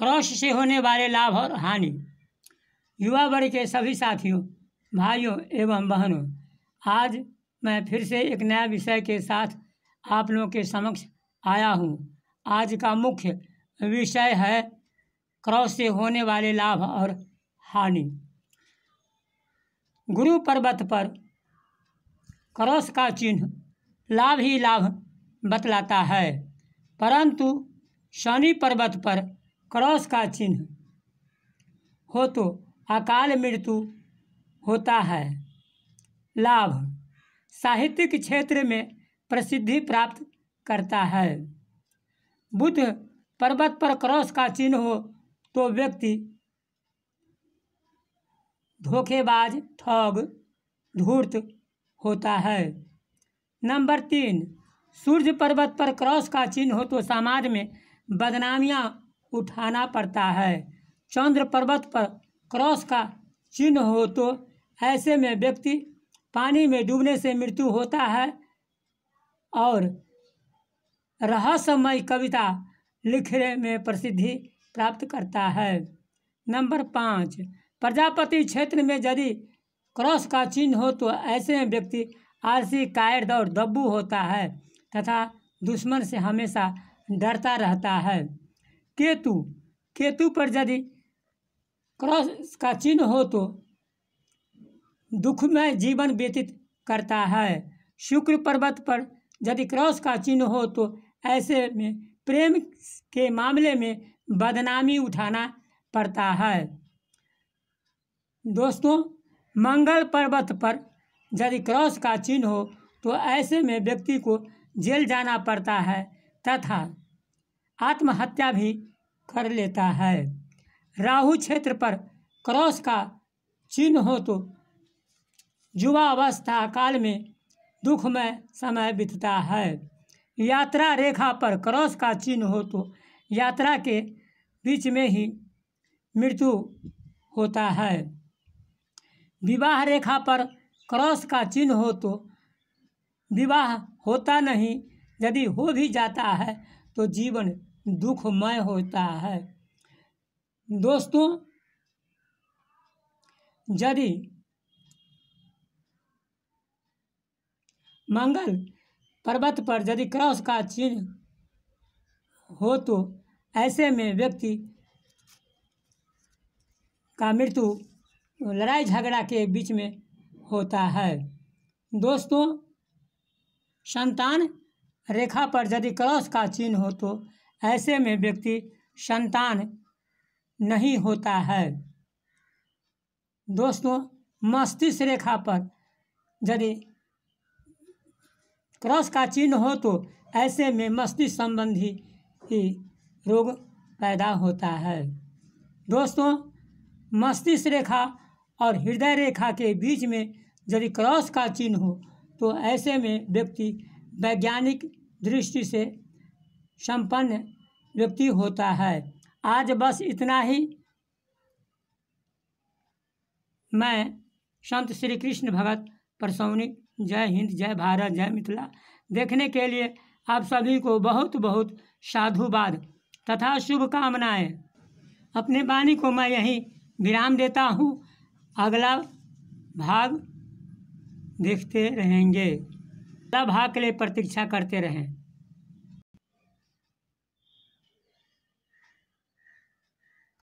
cross से होने वाले लाभ और हानि युवा वर्ग के सभी साथियों भाइयों एवं बहनों आज मैं फिर से एक नया विषय के साथ आप लोगों के समक्ष आया हूँ आज का मुख्य विषय है क्रॉस से होने वाले लाभ और हानि गुरु पर्वत पर क्रॉस का चिन्ह लाभ ही लाभ बतलाता है परंतु शनि पर्वत पर क्रॉस का चिन्ह हो तो अकाल मृत्यु होता है लाभ साहित्यिक क्षेत्र में प्रसिद्धि प्राप्त करता है बुद्ध पर्वत पर क्रॉस का चिन्ह हो तो व्यक्ति धोखेबाज ठग धूर्त होता है नंबर तीन सूर्य पर्वत पर क्रॉस का चिन्ह हो तो समाज में बदनामियाँ उठाना पड़ता है चंद्र पर्वत पर क्रॉस का चिन्ह हो तो ऐसे में व्यक्ति पानी में डूबने से मृत्यु होता है और रहस्यमय कविता लिखने में प्रसिद्धि प्राप्त करता है नंबर पाँच प्रजापति क्षेत्र में यदि क्रॉस का चिन्ह हो तो ऐसे में व्यक्ति आलसी कायर और दब्बू होता है तथा दुश्मन से हमेशा डरता रहता है केतु केतु पर यदि क्रॉस का चिन्ह हो तो दुख में जीवन व्यतीत करता है शुक्र पर्वत पर यदि क्रॉस का चिन्ह हो तो ऐसे में प्रेम के मामले में बदनामी उठाना पड़ता है दोस्तों मंगल पर्वत पर यदि क्रॉस का चिन्ह हो तो ऐसे में व्यक्ति को जेल जाना पड़ता है तथा आत्महत्या भी कर लेता है राहु क्षेत्र पर क्रॉस का चिन्ह हो तो युवावस्था काल में दुखमय समय बीतता है यात्रा रेखा पर क्रॉस का चिन्ह हो तो यात्रा के बीच में ही मृत्यु होता है विवाह रेखा पर क्रॉस का चिन्ह हो तो विवाह होता नहीं यदि हो भी जाता है तो जीवन दुखमय होता है दोस्तों यदि मंगल पर्वत पर यदि क्रॉस का चिन्ह हो तो ऐसे में व्यक्ति का मृत्यु लड़ाई झगड़ा के बीच में होता है दोस्तों संतान रेखा पर यदि क्रॉस का चिन्ह हो तो ऐसे में व्यक्ति संतान नहीं होता है दोस्तों मस्तिष्क रेखा पर यदि क्रॉस का चिन्ह हो तो ऐसे में मस्तिष्क संबंधी ही रोग पैदा होता है दोस्तों मस्तिष्क रेखा और हृदय रेखा के बीच में यदि क्रॉस का चिन्ह हो तो ऐसे में व्यक्ति वैज्ञानिक दृष्टि से संपन्न व्यक्ति होता है आज बस इतना ही मैं संत श्री कृष्ण भगत परसौनी जय हिंद जय भारत जय मिथिला देखने के लिए आप सभी को बहुत बहुत साधुवाद तथा शुभकामनाएँ अपने वाणी को मैं यहीं विराम देता हूँ अगला भाग देखते रहेंगे अगला भाग के लिए प्रतीक्षा करते रहें